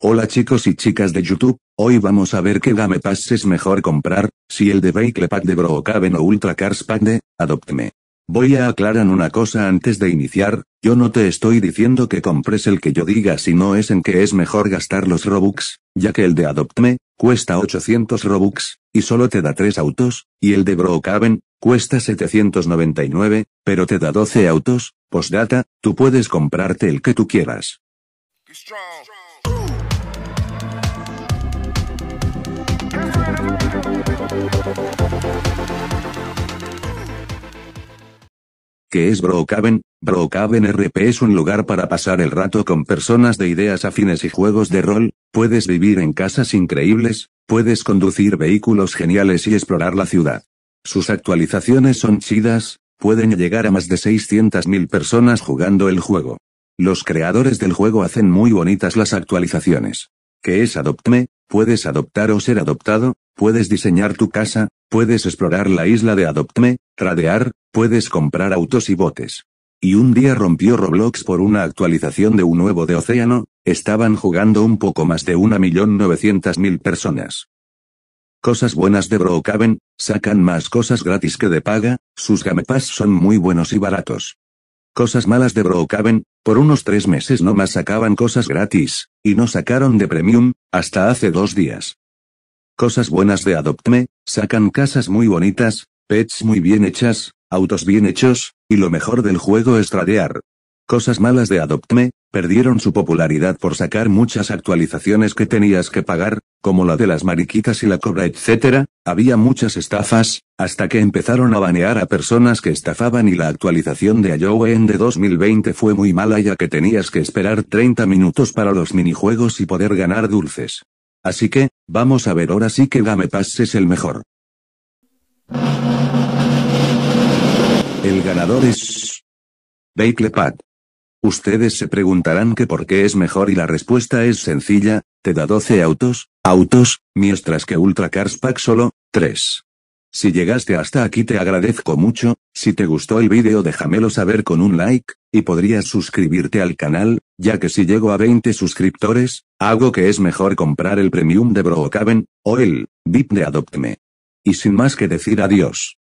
Hola chicos y chicas de YouTube, hoy vamos a ver qué Game Pass es mejor comprar, si el de Vehicle Pack de Brocaven o Ultra Cars Pack de, Adoptme. Voy a aclarar una cosa antes de iniciar, yo no te estoy diciendo que compres el que yo diga si no es en que es mejor gastar los Robux, ya que el de Adoptme, cuesta 800 Robux, y solo te da 3 autos, y el de Brocaven, cuesta 799, pero te da 12 autos, postdata, tú puedes comprarte el que tú quieras. ¿Qué es Brocaven? Brocaven RP es un lugar para pasar el rato con personas de ideas afines y juegos de rol, puedes vivir en casas increíbles, puedes conducir vehículos geniales y explorar la ciudad. Sus actualizaciones son chidas, pueden llegar a más de 600.000 personas jugando el juego. Los creadores del juego hacen muy bonitas las actualizaciones. ¿Qué es Adoptme? Puedes adoptar o ser adoptado, puedes diseñar tu casa, puedes explorar la isla de Adoptme, tradear, puedes comprar autos y botes. Y un día rompió Roblox por una actualización de un nuevo de Océano, estaban jugando un poco más de 1.900.000 personas. Cosas buenas de Brookhaven, sacan más cosas gratis que de paga, sus gamepas son muy buenos y baratos. Cosas malas de Brocaven, por unos tres meses no más sacaban cosas gratis, y no sacaron de Premium, hasta hace dos días. Cosas buenas de Adoptme, sacan casas muy bonitas, pets muy bien hechas, autos bien hechos, y lo mejor del juego es tradear. Cosas malas de Adoptme, Perdieron su popularidad por sacar muchas actualizaciones que tenías que pagar, como la de las mariquitas y la cobra, etc. Había muchas estafas, hasta que empezaron a banear a personas que estafaban y la actualización de en de 2020 fue muy mala ya que tenías que esperar 30 minutos para los minijuegos y poder ganar dulces. Así que, vamos a ver ahora sí que Game Pass es el mejor. El ganador es... Bake Ustedes se preguntarán que por qué es mejor y la respuesta es sencilla, te da 12 autos, autos, mientras que Ultra Cars Pack solo, 3. Si llegaste hasta aquí te agradezco mucho, si te gustó el vídeo déjamelo saber con un like, y podrías suscribirte al canal, ya que si llego a 20 suscriptores, hago que es mejor comprar el premium de Brocaven, o el, VIP de Adoptme. Y sin más que decir adiós.